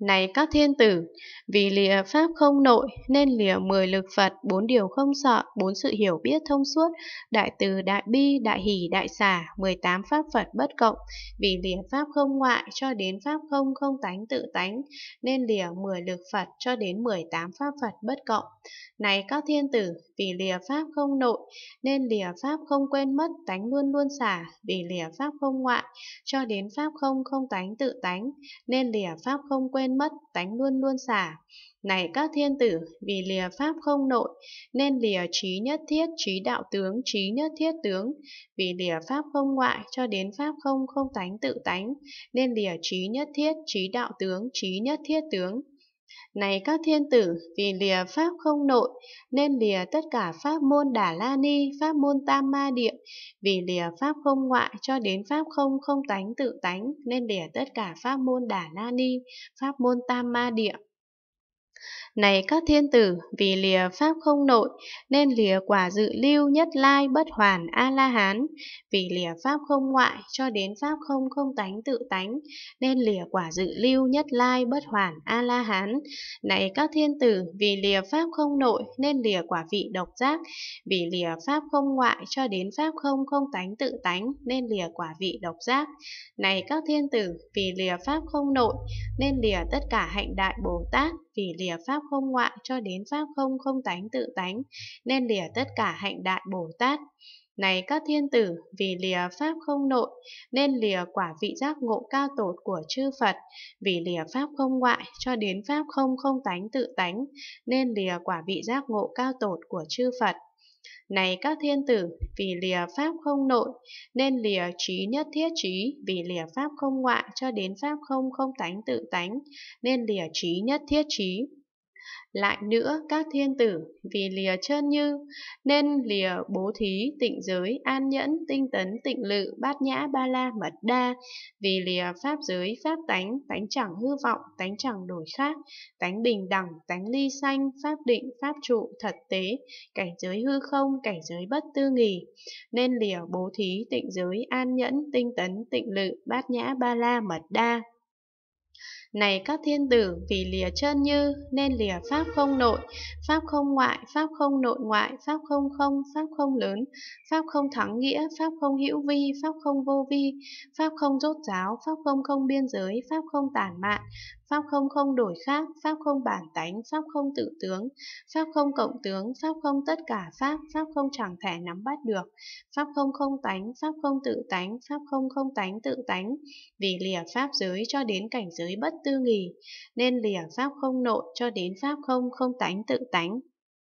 Này các thiên tử, vì lìa pháp không nội nên lìa mười lực Phật, bốn điều không sợ, bốn sự hiểu biết thông suốt, đại từ, đại bi, đại hỷ, đại xả, mười tám pháp Phật bất cộng, vì lìa pháp không ngoại cho đến pháp không không tánh tự tánh, nên lìa mười lực Phật cho đến mười tám pháp Phật bất cộng. Này các thiên tử, vì lìa pháp không nội nên lìa pháp không quên mất tánh luôn luôn xả, vì lìa pháp không ngoại cho đến pháp không không tánh tự tánh, nên lìa pháp không quên mất, tánh luôn luôn xả. Này các thiên tử, vì lìa pháp không nội, nên lìa trí nhất thiết, trí đạo tướng, trí nhất thiết tướng, vì lìa pháp không ngoại, cho đến pháp không không tánh tự tánh, nên lìa trí nhất thiết, trí đạo tướng, trí nhất thiết tướng. Này các thiên tử, vì lìa Pháp không nội, nên lìa tất cả Pháp môn Đà La Ni, Pháp môn Tam Ma Địa, vì lìa Pháp không ngoại cho đến Pháp không không tánh tự tánh, nên lìa tất cả Pháp môn Đà La Ni, Pháp môn Tam Ma Địa. Này các thiên tử, vì lìa pháp không nội, nên lìa quả dự lưu nhất lai bất hoàn A-la-hán, vì lìa pháp không ngoại, cho đến pháp không không tánh tự tánh, nên lìa quả dự lưu nhất lai bất hoàn A-la-hán. Này các thiên tử, vì lìa pháp không nội, nên lìa quả vị độc giác, vì lìa pháp không ngoại, cho đến pháp không không tánh tự tánh, nên lìa quả vị độc giác. Này các thiên tử, vì lìa pháp không nội, nên lìa tất cả hạnh đại Bồ Tát, vì lìa pháp không ngoại cho đến pháp không không tánh tự tánh, nên lìa tất cả hạnh đại Bồ Tát. Này các thiên tử, vì lìa pháp không nội, nên lìa quả vị giác ngộ cao tột của chư Phật, vì lìa pháp không ngoại, cho đến pháp không không tánh tự tánh, nên lìa quả vị giác ngộ cao tột của chư Phật. Này các thiên tử, vì lìa pháp không nội, nên lìa trí nhất thiết trí, vì lìa pháp không ngoại cho đến pháp không không tánh tự tánh, nên lìa trí nhất thiết trí. Lại nữa các thiên tử vì lìa chân như nên lìa bố thí tịnh giới an nhẫn tinh tấn tịnh lự bát nhã ba la mật đa vì lìa pháp giới pháp tánh tánh chẳng hư vọng tánh chẳng đổi khác tánh bình đẳng tánh ly sanh pháp định pháp trụ thật tế cảnh giới hư không cảnh giới bất tư nghỉ nên lìa bố thí tịnh giới an nhẫn tinh tấn tịnh lự bát nhã ba la mật đa này các thiên tử, vì lìa chân như, nên lìa pháp không nội, pháp không ngoại, pháp không nội ngoại, pháp không không, pháp không lớn, pháp không thắng nghĩa, pháp không hữu vi, pháp không vô vi, pháp không rốt ráo pháp không không biên giới, pháp không tản mạn, pháp không không đổi khác, pháp không bản tánh, pháp không tự tướng, pháp không cộng tướng, pháp không tất cả pháp, pháp không chẳng thể nắm bắt được, pháp không không tánh, pháp không tự tánh, pháp không không tánh tự tánh, vì lìa pháp giới cho đến cảnh giới bất tư nghỉ nên lìa pháp không nội cho đến pháp không không tánh tự tánh.